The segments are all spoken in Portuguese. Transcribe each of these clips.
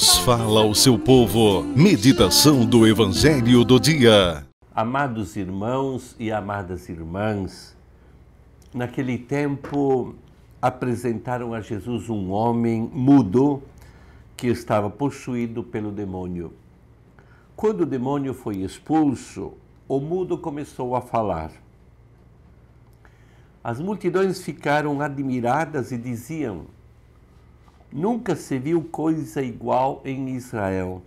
Deus fala ao seu povo. Meditação do Evangelho do Dia. Amados irmãos e amadas irmãs, naquele tempo apresentaram a Jesus um homem mudo que estava possuído pelo demônio. Quando o demônio foi expulso, o mudo começou a falar. As multidões ficaram admiradas e diziam: Nunca se viu coisa igual em Israel.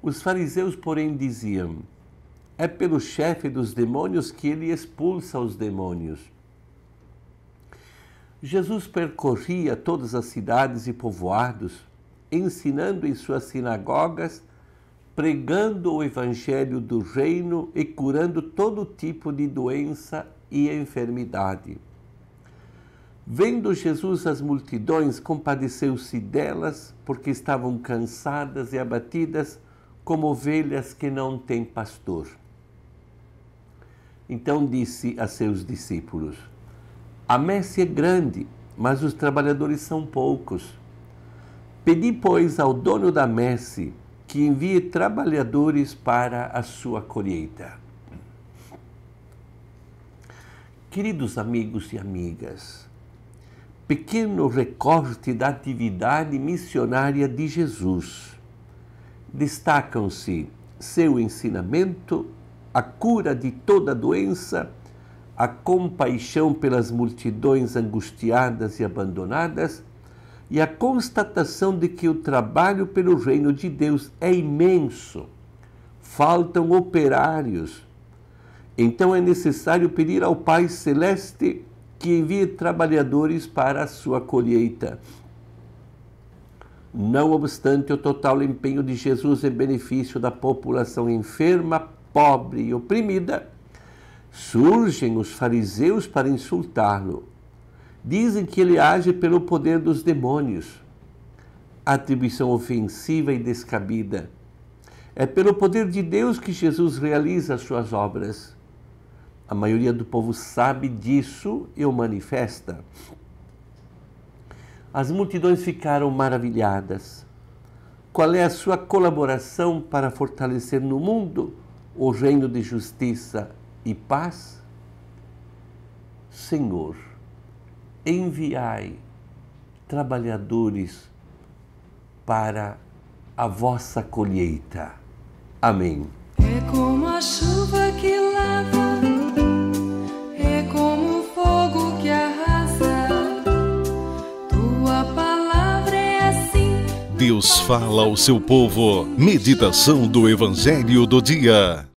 Os fariseus, porém, diziam: É pelo chefe dos demônios que ele expulsa os demônios. Jesus percorria todas as cidades e povoados, ensinando em suas sinagogas, pregando o evangelho do reino e curando todo tipo de doença e enfermidade. Vendo Jesus as multidões, compadeceu-se delas, porque estavam cansadas e abatidas, como ovelhas que não têm pastor. Então disse a seus discípulos: A messe é grande, mas os trabalhadores são poucos. Pedi, pois, ao dono da messe que envie trabalhadores para a sua colheita. Queridos amigos e amigas, pequeno recorte da atividade missionária de Jesus. Destacam-se seu ensinamento, a cura de toda doença, a compaixão pelas multidões angustiadas e abandonadas e a constatação de que o trabalho pelo reino de Deus é imenso. Faltam operários. Então é necessário pedir ao Pai Celeste que envie trabalhadores para a sua colheita. Não obstante o total empenho de Jesus em benefício da população enferma, pobre e oprimida, surgem os fariseus para insultá-lo. Dizem que ele age pelo poder dos demônios. Atribuição ofensiva e descabida. É pelo poder de Deus que Jesus realiza as suas obras. A maioria do povo sabe disso e o manifesta. As multidões ficaram maravilhadas. Qual é a sua colaboração para fortalecer no mundo o reino de justiça e paz? Senhor, enviai trabalhadores para a vossa colheita. Amém. É como a chuva que Deus fala ao seu povo. Meditação do Evangelho do Dia.